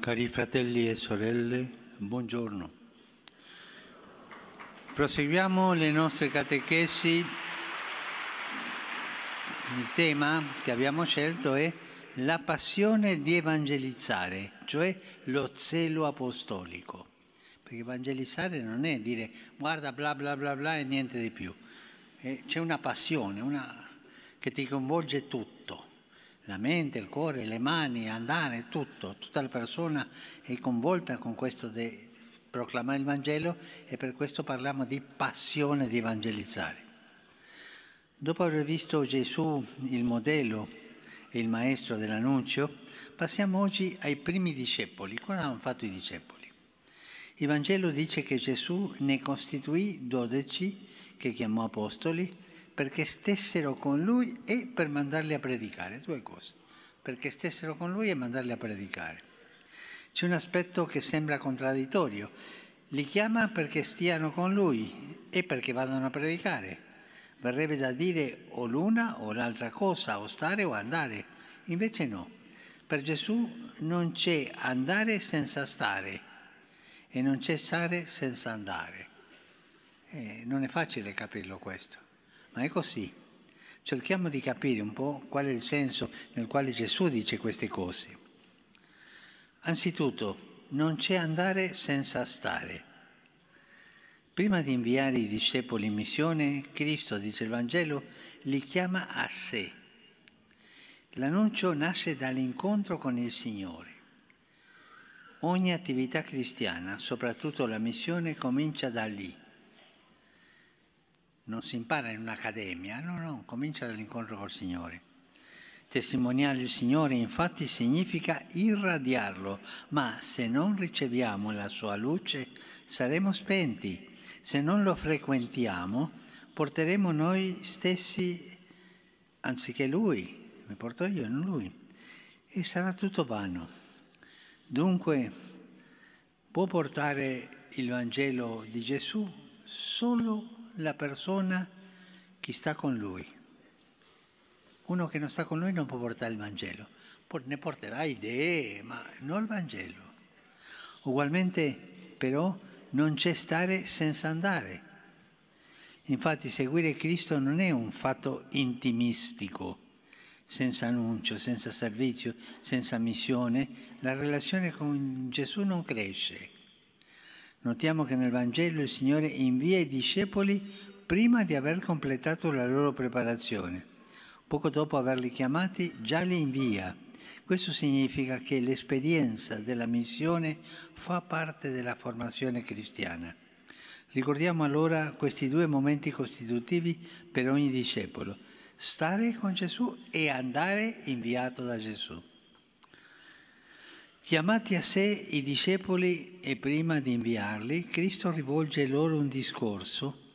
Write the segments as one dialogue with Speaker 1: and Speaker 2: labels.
Speaker 1: Cari fratelli e sorelle, buongiorno. Proseguiamo le nostre catechesi. Il tema che abbiamo scelto è la passione di evangelizzare, cioè lo zelo apostolico. Perché evangelizzare non è dire guarda bla bla bla bla e niente di più. Eh, c'è una passione una... che ti coinvolge tutto la mente, il cuore, le mani, andare, tutto, tutta la persona è coinvolta con questo di proclamare il Vangelo e per questo parliamo di passione di evangelizzare. Dopo aver visto Gesù il modello e il maestro dell'annuncio, passiamo oggi ai primi discepoli. Cosa hanno fatto i discepoli? Il Vangelo dice che Gesù ne costituì dodici che chiamò apostoli, perché stessero con lui e per mandarli a predicare, due cose, perché stessero con lui e mandarli a predicare. C'è un aspetto che sembra contraddittorio, li chiama perché stiano con lui e perché vadano a predicare. Verrebbe da dire o l'una o l'altra cosa, o stare o andare. Invece no, per Gesù non c'è andare senza stare e non c'è stare senza andare. Eh, non è facile capirlo questo. Ma è così. Cerchiamo di capire un po' qual è il senso nel quale Gesù dice queste cose. Anzitutto, non c'è andare senza stare. Prima di inviare i discepoli in missione, Cristo, dice il Vangelo, li chiama a sé. L'annuncio nasce dall'incontro con il Signore. Ogni attività cristiana, soprattutto la missione, comincia da lì, non si impara in un'accademia, no, no, comincia dall'incontro col Signore. Testimoniare il Signore infatti significa irradiarlo, ma se non riceviamo la sua luce saremo spenti, se non lo frequentiamo porteremo noi stessi anziché lui, mi porto io, non lui, e sarà tutto vano. Dunque può portare il Vangelo di Gesù solo la persona che sta con lui. Uno che non sta con lui non può portare il Vangelo, ne porterà idee, ma non il Vangelo. Ugualmente però non c'è stare senza andare. Infatti seguire Cristo non è un fatto intimistico, senza annuncio, senza servizio, senza missione, la relazione con Gesù non cresce. Notiamo che nel Vangelo il Signore invia i discepoli prima di aver completato la loro preparazione. Poco dopo averli chiamati, già li invia. Questo significa che l'esperienza della missione fa parte della formazione cristiana. Ricordiamo allora questi due momenti costitutivi per ogni discepolo, stare con Gesù e andare inviato da Gesù. Chiamati a sé i discepoli e prima di inviarli, Cristo rivolge loro un discorso,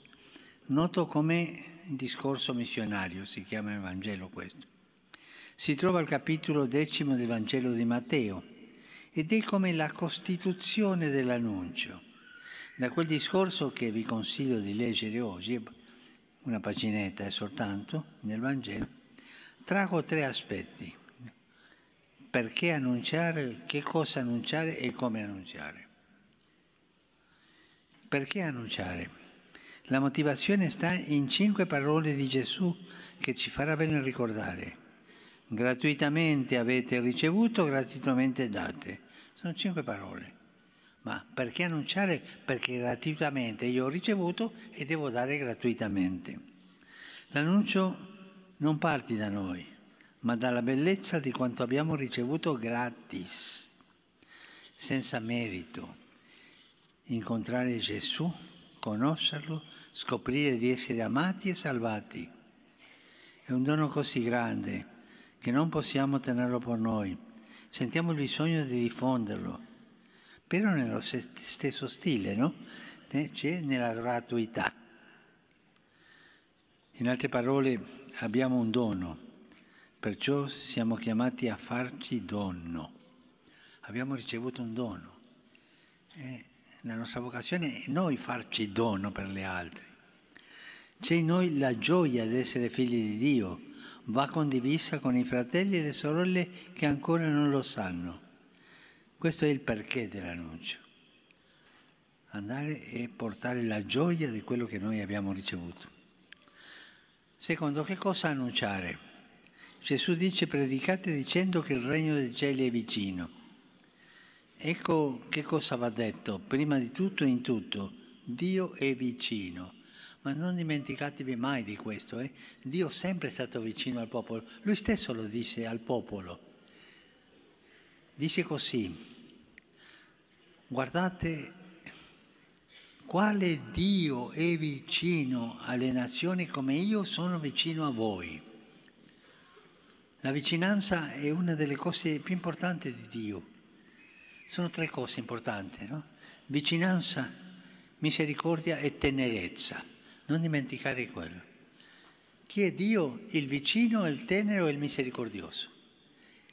Speaker 1: noto come discorso missionario, si chiama il Vangelo questo. Si trova al capitolo decimo del Vangelo di Matteo ed è come la costituzione dell'annuncio. Da quel discorso che vi consiglio di leggere oggi, una paginetta è soltanto, nel Vangelo, trago tre aspetti perché annunciare, che cosa annunciare e come annunciare. Perché annunciare? La motivazione sta in cinque parole di Gesù che ci farà bene ricordare. Gratuitamente avete ricevuto, gratuitamente date. Sono cinque parole. Ma perché annunciare? Perché gratuitamente io ho ricevuto e devo dare gratuitamente. L'annuncio non parte da noi, ma dalla bellezza di quanto abbiamo ricevuto gratis, senza merito. Incontrare Gesù, conoscerlo, scoprire di essere amati e salvati. È un dono così grande che non possiamo tenerlo per noi. Sentiamo il bisogno di diffonderlo, però nello stesso stile, no? C'è nella gratuità. In altre parole, abbiamo un dono Perciò siamo chiamati a farci dono. Abbiamo ricevuto un dono. E la nostra vocazione è noi farci dono per le altre. C'è in noi la gioia di essere figli di Dio, va condivisa con i fratelli e le sorelle che ancora non lo sanno. Questo è il perché dell'annuncio. Andare e portare la gioia di quello che noi abbiamo ricevuto. Secondo, che cosa annunciare? Gesù dice predicate dicendo che il regno dei cieli è vicino. Ecco che cosa va detto, prima di tutto e in tutto, Dio è vicino. Ma non dimenticatevi mai di questo, eh? Dio sempre è stato vicino al popolo, lui stesso lo disse al popolo. Dice così, guardate quale Dio è vicino alle nazioni come io sono vicino a voi. La vicinanza è una delle cose più importanti di Dio. Sono tre cose importanti, no? Vicinanza, misericordia e tenerezza. Non dimenticare quello. Chi è Dio? Il vicino, il tenero e il misericordioso.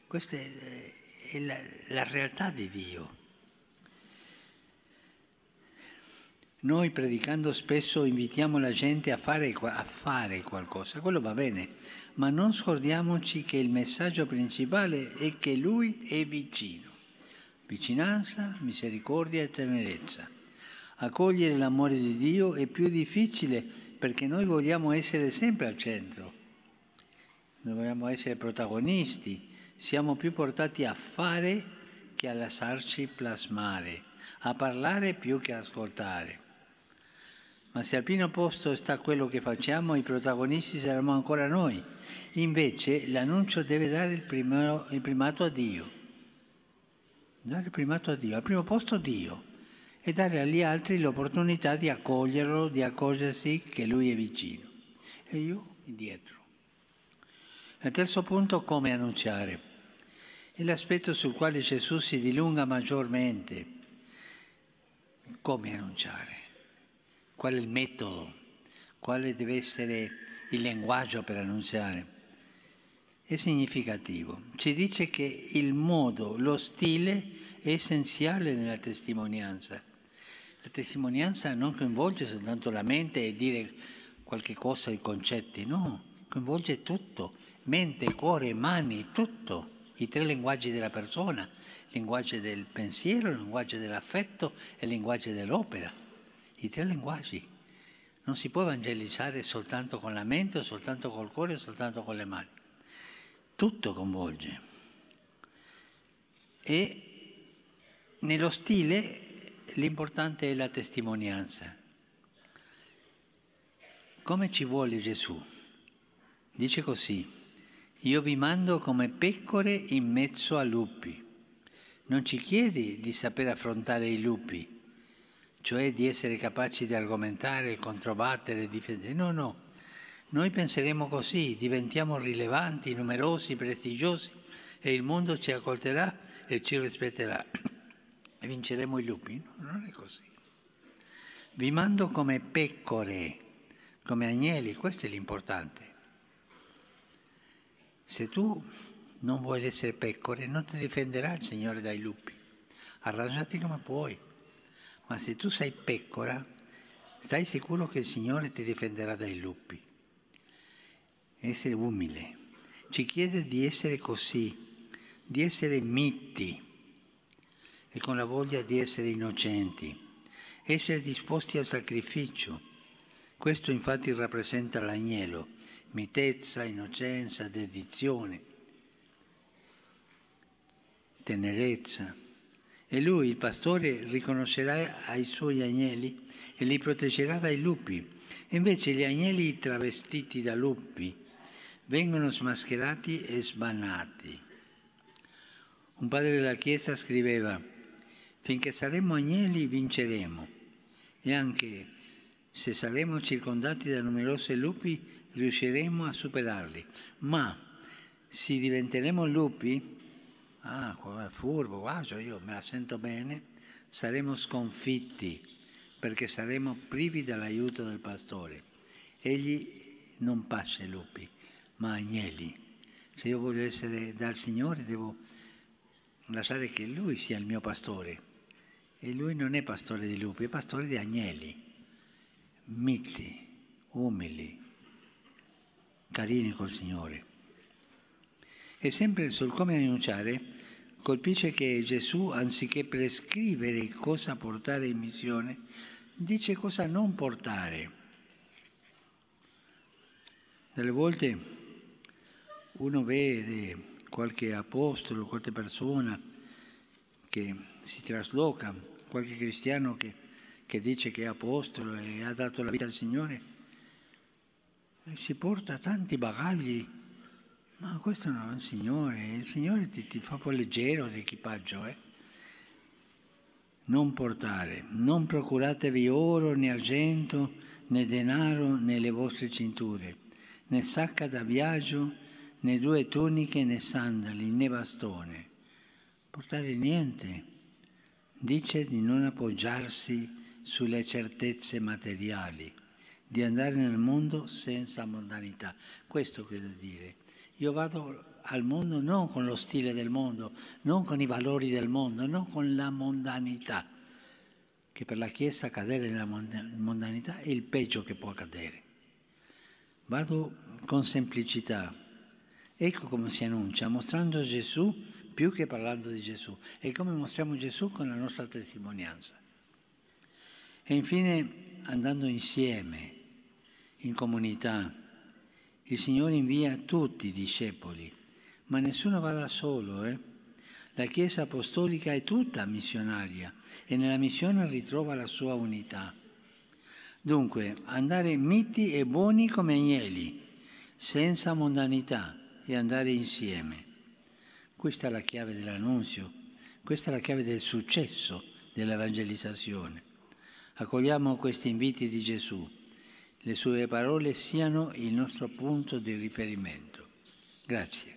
Speaker 1: Questa è eh, la, la realtà di Dio. Noi predicando spesso invitiamo la gente a fare, a fare qualcosa, quello va bene, ma non scordiamoci che il messaggio principale è che Lui è vicino. Vicinanza, misericordia e tenerezza. Accogliere l'amore di Dio è più difficile perché noi vogliamo essere sempre al centro, noi vogliamo essere protagonisti, siamo più portati a fare che a lasciarci plasmare, a parlare più che ascoltare. Ma se al primo posto sta quello che facciamo, i protagonisti saremo ancora noi. Invece l'annuncio deve dare il, primo, il primato a Dio. Dare il primato a Dio, al primo posto Dio, e dare agli altri l'opportunità di accoglierlo, di accorgersi che Lui è vicino. E io dietro. Il terzo punto, come annunciare. È l'aspetto sul quale Gesù si dilunga maggiormente. Come annunciare? qual è il metodo, quale deve essere il linguaggio per annunziare. È significativo. Ci dice che il modo, lo stile è essenziale nella testimonianza. La testimonianza non coinvolge soltanto la mente e dire qualche cosa, i concetti, no, coinvolge tutto, mente, cuore, mani, tutto, i tre linguaggi della persona, il linguaggio del pensiero, il linguaggio dell'affetto e il linguaggio dell'opera i tre linguaggi. Non si può evangelizzare soltanto con la mente, soltanto col cuore, soltanto con le mani. Tutto coinvolge. E nello stile l'importante è la testimonianza. Come ci vuole Gesù? Dice così, io vi mando come pecore in mezzo a lupi. Non ci chiedi di saper affrontare i lupi, cioè di essere capaci di argomentare, controbattere, difendere. No, no, noi penseremo così, diventiamo rilevanti, numerosi, prestigiosi e il mondo ci accolterà e ci rispetterà. E vinceremo i lupi. No, non è così. Vi mando come pecore, come agnelli, questo è l'importante. Se tu non vuoi essere pecore, non ti difenderà il Signore dai lupi. Arrangiati come puoi ma se tu sei pecora, stai sicuro che il Signore ti difenderà dai lupi. Essere umile ci chiede di essere così, di essere miti e con la voglia di essere innocenti, essere disposti al sacrificio. Questo infatti rappresenta l'agnello, mitezza, innocenza, dedizione, tenerezza. E lui, il pastore, riconoscerà ai suoi agnelli e li proteggerà dai lupi. invece gli agnelli travestiti da lupi vengono smascherati e sbanati. Un padre della Chiesa scriveva, finché saremo agnelli vinceremo e anche se saremo circondati da numerosi lupi riusciremo a superarli, ma se diventeremo lupi ah, è furbo, wow, cioè io me la sento bene, saremo sconfitti perché saremo privi dell'aiuto del pastore. Egli non pasce lupi, ma agnelli. Se io voglio essere dal Signore devo lasciare che Lui sia il mio pastore. E Lui non è pastore di lupi, è pastore di agnelli, miti, umili, carini col Signore. E sempre sul come annunciare, colpisce che Gesù, anziché prescrivere cosa portare in missione, dice cosa non portare. Delle volte uno vede qualche apostolo, qualche persona che si trasloca, qualche cristiano che, che dice che è apostolo e ha dato la vita al Signore, e si porta tanti bagagli ma questo no, il Signore, il Signore ti, ti fa un leggero l'equipaggio, eh? Non portare, non procuratevi oro né argento né denaro nelle vostre cinture, né sacca da viaggio, né due tuniche né sandali né bastone. Portare niente. Dice di non appoggiarsi sulle certezze materiali, di andare nel mondo senza mondanità. Questo credo dire io vado al mondo non con lo stile del mondo, non con i valori del mondo, non con la mondanità, che per la Chiesa cadere nella mondanità è il peggio che può accadere. Vado con semplicità. Ecco come si annuncia, mostrando Gesù più che parlando di Gesù e come mostriamo Gesù con la nostra testimonianza. E infine andando insieme, in comunità, il Signore invia tutti i discepoli, ma nessuno va da solo. Eh? La Chiesa apostolica è tutta missionaria e nella missione ritrova la sua unità. Dunque, andare miti e buoni come agnelli, senza mondanità e andare insieme. Questa è la chiave dell'annunzio, questa è la chiave del successo dell'evangelizzazione. Accogliamo questi inviti di Gesù le sue parole siano il nostro punto di riferimento. Grazie.